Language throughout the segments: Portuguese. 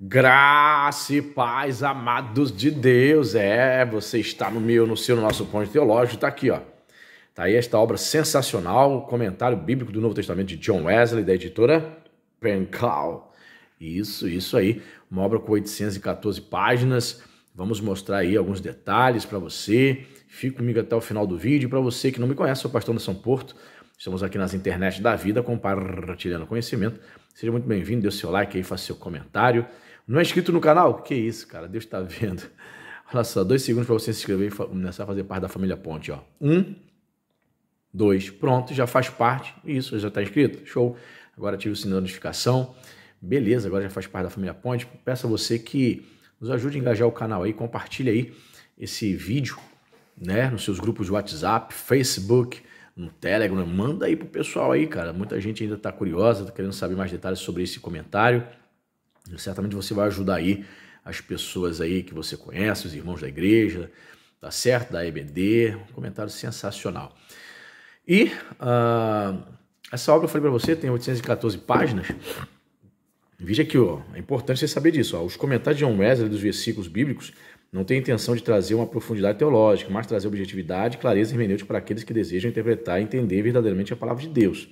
Graça e paz, amados de Deus. É, você está no meu, no seu, no nosso ponto teológico, está aqui, ó. Tá aí esta obra sensacional, comentário bíblico do Novo Testamento de John Wesley, da editora Pencal. Isso, isso aí, uma obra com 814 páginas. Vamos mostrar aí alguns detalhes para você. Fique comigo até o final do vídeo. Para você que não me conhece, sou pastor pastor São Porto. Estamos aqui nas internet da vida compartilhando conhecimento Seja muito bem-vindo, dê o seu like aí, faça seu comentário. Não é inscrito no canal? Que isso, cara, Deus está vendo. Olha só, dois segundos para você se inscrever e começar a fazer parte da família Ponte. Ó. Um, dois, pronto, já faz parte. Isso, já está inscrito? Show. Agora ative o sininho da notificação. Beleza, agora já faz parte da família Ponte. Peço a você que nos ajude a engajar o canal aí, compartilhe aí esse vídeo né, nos seus grupos de WhatsApp, Facebook, no Telegram. Manda aí pro pessoal aí, cara. Muita gente ainda está curiosa, tá querendo saber mais detalhes sobre esse comentário. E certamente você vai ajudar aí as pessoas aí que você conhece, os irmãos da igreja, tá certo? Da EBD. Um comentário sensacional. E uh, essa obra eu falei para você, tem 814 páginas. Veja aqui, ó, é importante você saber disso. Ó, os comentários de John Wesley dos versículos bíblicos não tem intenção de trazer uma profundidade teológica, mas trazer objetividade clareza e clareza hermenêutica para aqueles que desejam interpretar e entender verdadeiramente a palavra de Deus.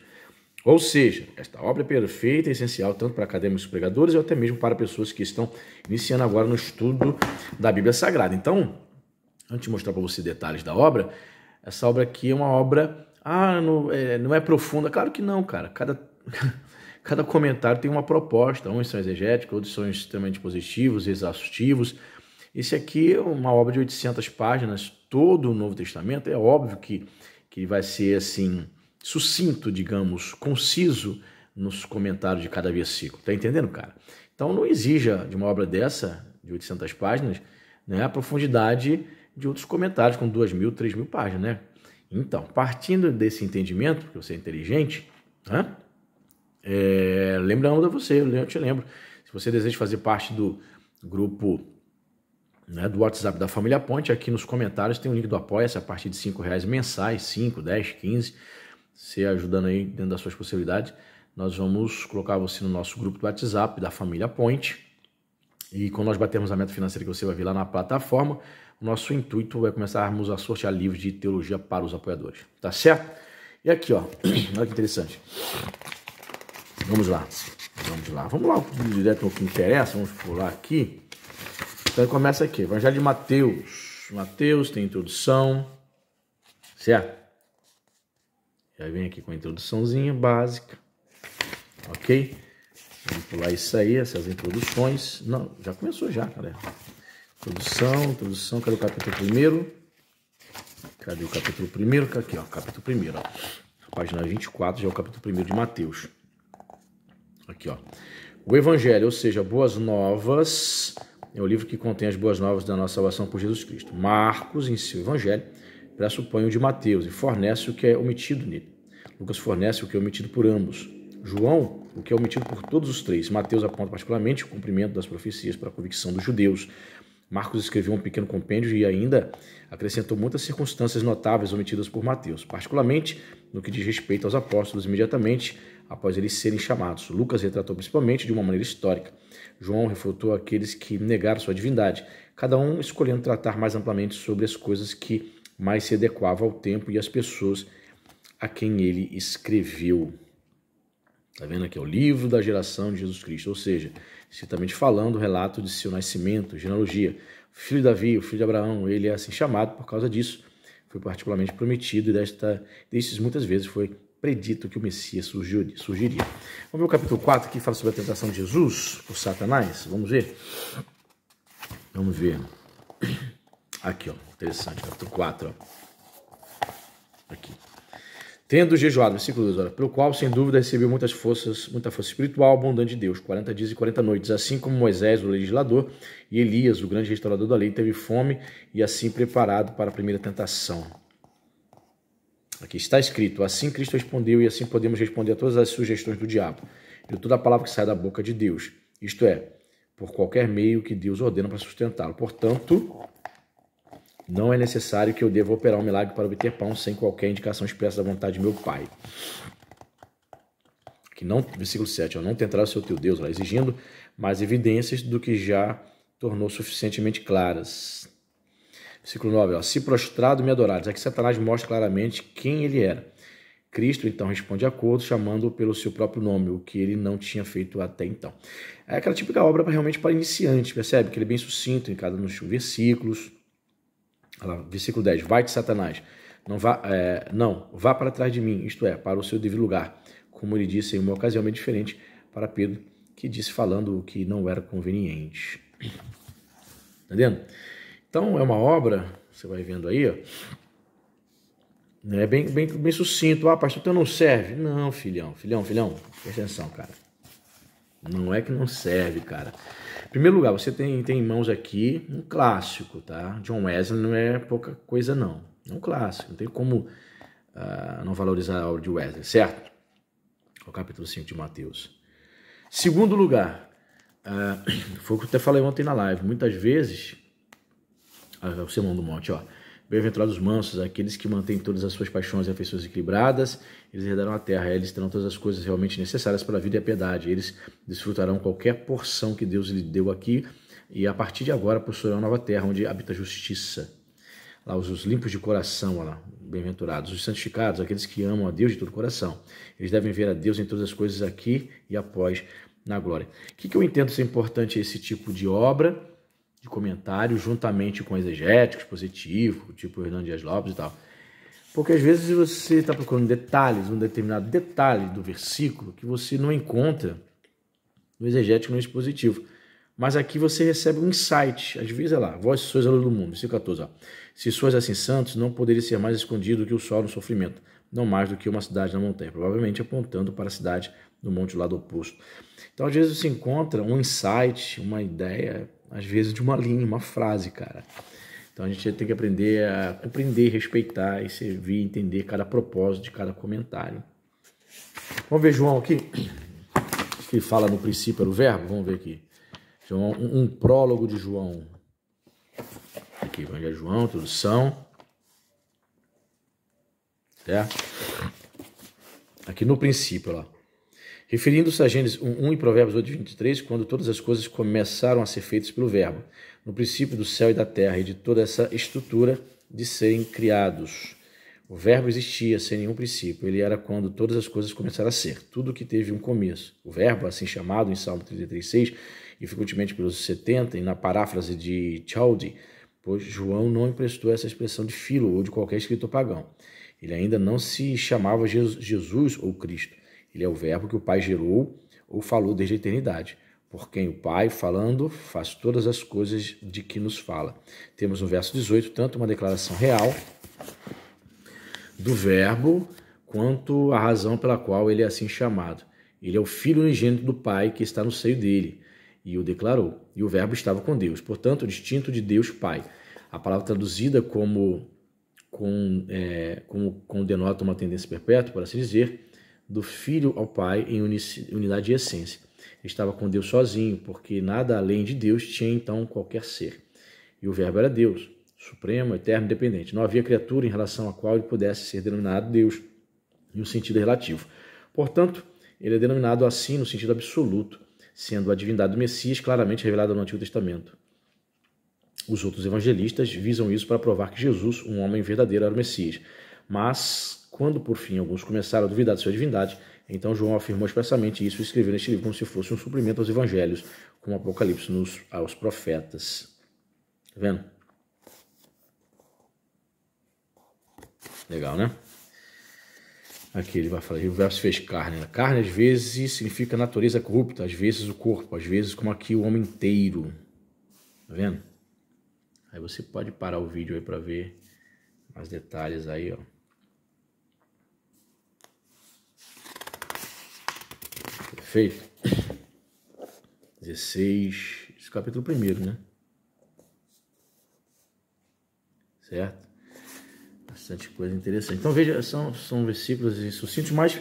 Ou seja, esta obra é perfeita e essencial tanto para acadêmicos pregadores ou até mesmo para pessoas que estão iniciando agora no estudo da Bíblia Sagrada. Então, antes de mostrar para você detalhes da obra, essa obra aqui é uma obra. Ah, não é, não é profunda. Claro que não, cara. Cada, cada comentário tem uma proposta. Uns são exegéticos, outros são extremamente positivos, exaustivos. Esse aqui é uma obra de 800 páginas, todo o Novo Testamento. É óbvio que, que vai ser assim, sucinto, digamos, conciso nos comentários de cada versículo. Tá entendendo, cara? Então não exija de uma obra dessa, de 800 páginas, né, a profundidade de outros comentários com 2 mil, 3 mil páginas, né? Então, partindo desse entendimento, que você é inteligente, né? É, lembrando a você, eu te lembro, se você deseja fazer parte do grupo né, do WhatsApp da Família Ponte. Aqui nos comentários tem o um link do Apoia-se a partir de R$ reais mensais, 5, 10, 15. Se ajudando aí dentro das suas possibilidades, nós vamos colocar você no nosso grupo do WhatsApp da Família Ponte. E quando nós batermos a meta financeira que você vai ver lá na plataforma, o nosso intuito é começarmos a sortear livros de teologia para os apoiadores. Tá certo? E aqui, ó, olha que interessante. Vamos lá. Vamos lá. Vamos lá direto no que interessa. Vamos pular aqui. Então começa aqui, Evangelho de Mateus. Mateus tem introdução, certo? Já vem aqui com a introduçãozinha básica, ok? Vamos pular isso aí, essas introduções. Não, já começou já, galera. Introdução, introdução, cadê o capítulo primeiro? Cadê o capítulo primeiro? Tá aqui, ó, capítulo primeiro, ó. Página 24 já é o capítulo primeiro de Mateus. Aqui, ó. O Evangelho, ou seja, boas novas é o livro que contém as boas novas da nossa salvação por Jesus Cristo. Marcos, em seu evangelho, pressupõe o de Mateus e fornece o que é omitido nele. Lucas fornece o que é omitido por ambos. João, o que é omitido por todos os três. Mateus aponta particularmente o cumprimento das profecias para a convicção dos judeus. Marcos escreveu um pequeno compêndio e ainda acrescentou muitas circunstâncias notáveis omitidas por Mateus, particularmente no que diz respeito aos apóstolos. Imediatamente após eles serem chamados. Lucas retratou principalmente de uma maneira histórica. João refutou aqueles que negaram sua divindade, cada um escolhendo tratar mais amplamente sobre as coisas que mais se adequava ao tempo e às pessoas a quem ele escreveu. Está vendo aqui? É o livro da geração de Jesus Cristo, ou seja, certamente falando, o relato de seu nascimento, genealogia. O filho de Davi, o filho de Abraão, ele é assim chamado por causa disso. Foi particularmente prometido e desta, destes muitas vezes foi predito que o Messias surgiria. surgiria. Vamos ver o capítulo 4 que fala sobre a tentação de Jesus por Satanás. Vamos ver? Vamos ver. Aqui, ó. Interessante, capítulo 4. Ó. Aqui. Tendo jejuado, versículo 2, pelo qual, sem dúvida, recebeu muitas forças, muita força espiritual, abundante de Deus, 40 dias e 40 noites, assim como Moisés, o legislador, e Elias, o grande restaurador da lei, teve fome e assim preparado para a primeira tentação. Aqui está escrito: Assim Cristo respondeu, e assim podemos responder a todas as sugestões do diabo De toda a palavra que sai da boca de Deus, isto é, por qualquer meio que Deus ordena para sustentá-lo. Portanto, não é necessário que eu deva operar um milagre para obter pão sem qualquer indicação expressa da vontade de meu Pai. Que não, versículo 7, eu não tentará o seu teu Deus, exigindo mais evidências do que já tornou suficientemente claras. Versículo 9, ó, se prostrado me adorares. Aqui Satanás mostra claramente quem ele era. Cristo então responde a acordo, chamando-o pelo seu próprio nome, o que ele não tinha feito até então. É aquela típica obra realmente para iniciantes, percebe? Que ele é bem sucinto em cada um dos versículos. Olha lá, versículo 10, vai-te Satanás, não vá, é, não, vá para trás de mim, isto é, para o seu devido lugar, como ele disse em uma ocasião bem diferente para Pedro, que disse falando o que não era conveniente. Entendendo? Então é uma obra, você vai vendo aí, ó, É bem, bem, bem sucinto. Ah, pastor, então não serve? Não, filhão, filhão, filhão, presta atenção, cara. Não é que não serve, cara. Em primeiro lugar, você tem, tem em mãos aqui um clássico, tá? John Wesley não é pouca coisa, não. É um clássico, não tem como uh, não valorizar a obra de Wesley, certo? O capítulo 5 de Mateus. Segundo lugar, uh, foi o que eu até falei ontem na live. Muitas vezes o Sermão do Monte, ó. Bem-aventurados os mansos, aqueles que mantêm todas as suas paixões e afeições equilibradas, eles herdarão a terra, eles terão todas as coisas realmente necessárias para a vida e a piedade, eles desfrutarão qualquer porção que Deus lhe deu aqui e a partir de agora possuirão nova terra onde habita a justiça. Lá, os limpos de coração, ó lá, bem-aventurados, os santificados, aqueles que amam a Deus de todo o coração, eles devem ver a Deus em todas as coisas aqui e após na glória. O que, que eu entendo ser importante esse tipo de obra? de comentário juntamente com exegéticos, positivo, tipo Hernando Dias Lopes e tal. Porque às vezes você está procurando detalhes, um determinado detalhe do versículo que você não encontra no exegético no expositivo. Mas aqui você recebe um insight. Às vezes, é lá, vós sois a luz do mundo, versículo 14. Ó. Se sois assim santos, não poderia ser mais escondido que o sol no sofrimento, não mais do que uma cidade na montanha, provavelmente apontando para a cidade no monte do lado oposto. Então, às vezes, você encontra um insight, uma ideia, às vezes de uma linha, uma frase, cara. Então, a gente tem que aprender a compreender, respeitar e servir, entender cada propósito de cada comentário. Vamos ver João aqui, que fala no princípio o verbo. Vamos ver aqui. João, um, um prólogo de João. Aqui, Evangelho João, introdução. Certo? Aqui no princípio, lá. Referindo-se a Gênesis 1, 1 e Provérbios 8, 23, quando todas as coisas começaram a ser feitas pelo Verbo, no princípio do céu e da terra e de toda essa estrutura de serem criados. O Verbo existia sem nenhum princípio, ele era quando todas as coisas começaram a ser, tudo que teve um começo. O Verbo, assim chamado em Salmo 33,6 e frequentemente pelos 70, e na paráfrase de Chaldi, pois João não emprestou essa expressão de filo ou de qualquer escritor pagão. Ele ainda não se chamava Jesus ou Cristo. Ele é o verbo que o Pai gerou ou falou desde a eternidade, por quem o Pai, falando, faz todas as coisas de que nos fala. Temos no verso 18 tanto uma declaração real do verbo quanto a razão pela qual ele é assim chamado. Ele é o filho unigênito do Pai que está no seio dele, e o declarou. E o verbo estava com Deus, portanto, distinto de Deus Pai. A palavra traduzida como, com, é, como, como denota uma tendência perpétua, por assim dizer, do Filho ao Pai em unidade e essência. Ele estava com Deus sozinho, porque nada além de Deus tinha então qualquer ser. E o Verbo era Deus, supremo, eterno, independente. Não havia criatura em relação à qual ele pudesse ser denominado Deus, em um sentido relativo. Portanto, ele é denominado assim no sentido absoluto, sendo a divindade do Messias claramente revelada no Antigo Testamento. Os outros evangelistas visam isso para provar que Jesus, um homem verdadeiro, era o Messias. Mas, quando por fim alguns começaram a duvidar de sua divindade, então João afirmou expressamente isso e escreveu neste livro como se fosse um suplemento aos evangelhos, como Apocalipse nos, aos profetas. Tá vendo? Legal, né? Aqui ele vai falar, o verso fez carne. Né? Carne às vezes significa natureza corrupta, às vezes o corpo, às vezes como aqui o homem inteiro. Tá vendo? Aí você pode parar o vídeo aí para ver mais detalhes aí, ó. Fez. 16, esse capítulo 1, né? Certo? Bastante coisa interessante. Então veja, são, são versículos sucintos, mas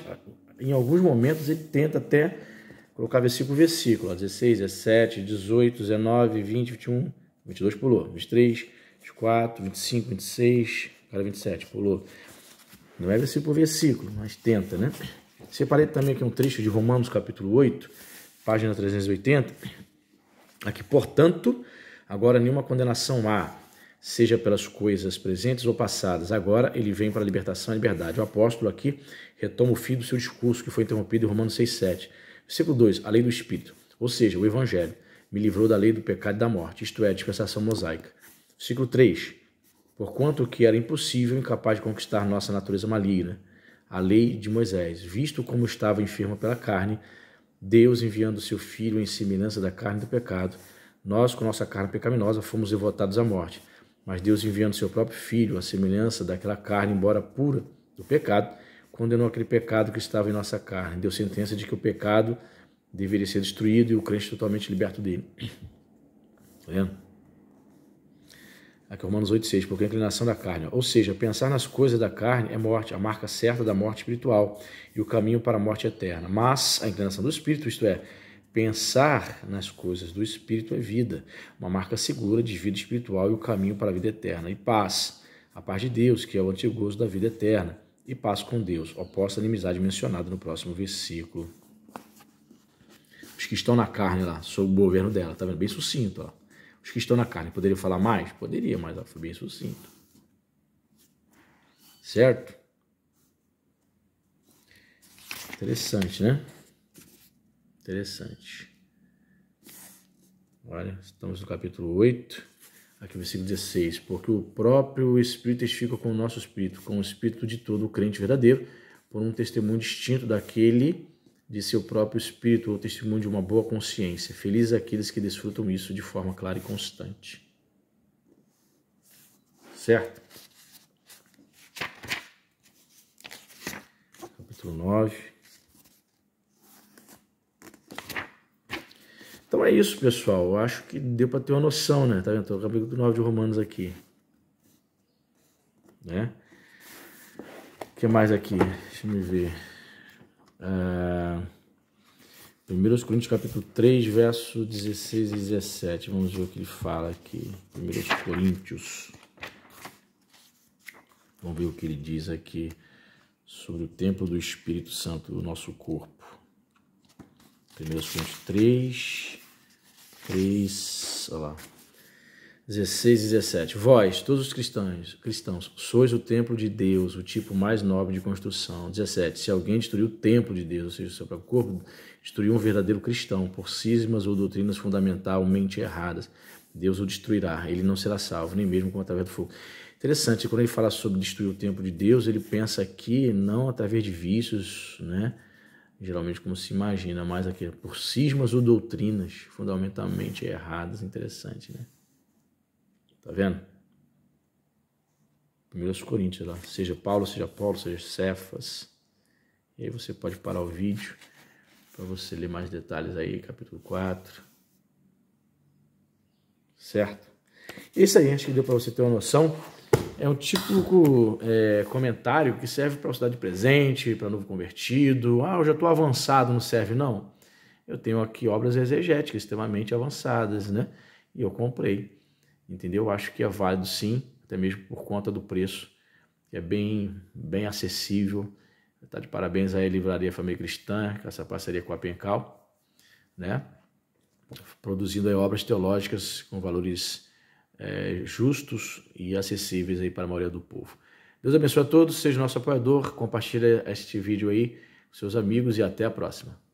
em alguns momentos ele tenta até colocar versículo versículo, 16, 17, 18, 19, 20, 21, 22 pulou, 23, 24, 25, 26, cara 27 pulou. Não é versículo versículo, mas tenta, né? Separei também aqui um trecho de Romanos capítulo 8, página 380. Aqui, portanto, agora nenhuma condenação há, seja pelas coisas presentes ou passadas. Agora ele vem para a libertação e a liberdade. O apóstolo aqui retoma o fim do seu discurso que foi interrompido em Romanos 6, 7. Versículo 2, a lei do Espírito, ou seja, o Evangelho, me livrou da lei do pecado e da morte, isto é, a dispensação mosaica. Versículo 3, porquanto que era impossível, incapaz de conquistar nossa natureza maligna, a lei de Moisés, visto como estava enferma pela carne, Deus enviando seu filho em semelhança da carne do pecado, nós com nossa carne pecaminosa fomos devotados à morte, mas Deus enviando seu próprio filho à semelhança daquela carne embora pura do pecado, condenou aquele pecado que estava em nossa carne, deu sentença de que o pecado deveria ser destruído e o crente totalmente liberto dele. Tá vendo? Aqui, é Romanos 8,6, porque a inclinação da carne. Ou seja, pensar nas coisas da carne é morte, a marca certa da morte espiritual e o caminho para a morte eterna. Mas a inclinação do espírito, isto é, pensar nas coisas do espírito é vida, uma marca segura de vida espiritual e o caminho para a vida eterna. E paz, a paz de Deus, que é o antigo gozo da vida eterna. E paz com Deus, oposta à inimizade mencionada no próximo versículo. Os que estão na carne lá, sob o governo dela, tá vendo? Bem sucinto, ó os que estão na carne. Poderia falar mais? Poderia, mas foi bem sucinto. Certo? Interessante, né? Interessante. Olha, estamos no capítulo 8, aqui versículo 16. Porque o próprio Espírito testifica com o nosso Espírito, com o Espírito de todo o crente verdadeiro, por um testemunho distinto daquele de seu próprio espírito ou testemunho de uma boa consciência. Felizes é aqueles que desfrutam isso de forma clara e constante. Certo? Capítulo 9. Então é isso, pessoal. Eu acho que deu para ter uma noção, né? Tá vendo? capítulo 9 de Romanos aqui. Né? O que mais aqui? Deixa eu ver. 1 ah, Coríntios capítulo 3, verso 16 e 17. Vamos ver o que ele fala aqui. 1 Coríntios. Vamos ver o que ele diz aqui sobre o templo do Espírito Santo, o nosso corpo. 1 Coríntios 3, 3, olha lá, 16, 17. Vós, todos os cristãos, cristãos, sois o templo de Deus, o tipo mais nobre de construção. 17. Se alguém destruiu o templo de Deus, ou seja, o seu próprio corpo, destruiu um verdadeiro cristão por cismas ou doutrinas fundamentalmente erradas. Deus o destruirá, ele não será salvo, nem mesmo com através do fogo. Interessante, quando ele fala sobre destruir o templo de Deus, ele pensa aqui não através de vícios, né? geralmente como se imagina, mas aqui é por cismas ou doutrinas fundamentalmente erradas. Interessante, né? Tá vendo? 1 Coríntios lá, seja Paulo, seja Paulo, seja Cefas. E aí você pode parar o vídeo para você ler mais detalhes aí, capítulo 4. Certo? Isso aí, acho que deu para você ter uma noção. É um típico é, comentário que serve para cidade presente, para novo convertido. Ah, eu já estou avançado, não serve, não. Eu tenho aqui obras exegéticas extremamente avançadas, né? E eu comprei entendeu? Acho que é válido sim, até mesmo por conta do preço, que é bem, bem acessível. Tá de parabéns aí, Livraria Família Cristã, com essa parceria com a Pencal, né? Produzindo aí obras teológicas com valores é, justos e acessíveis aí para a maioria do povo. Deus abençoe a todos, seja nosso apoiador, compartilhe este vídeo aí com seus amigos e até a próxima.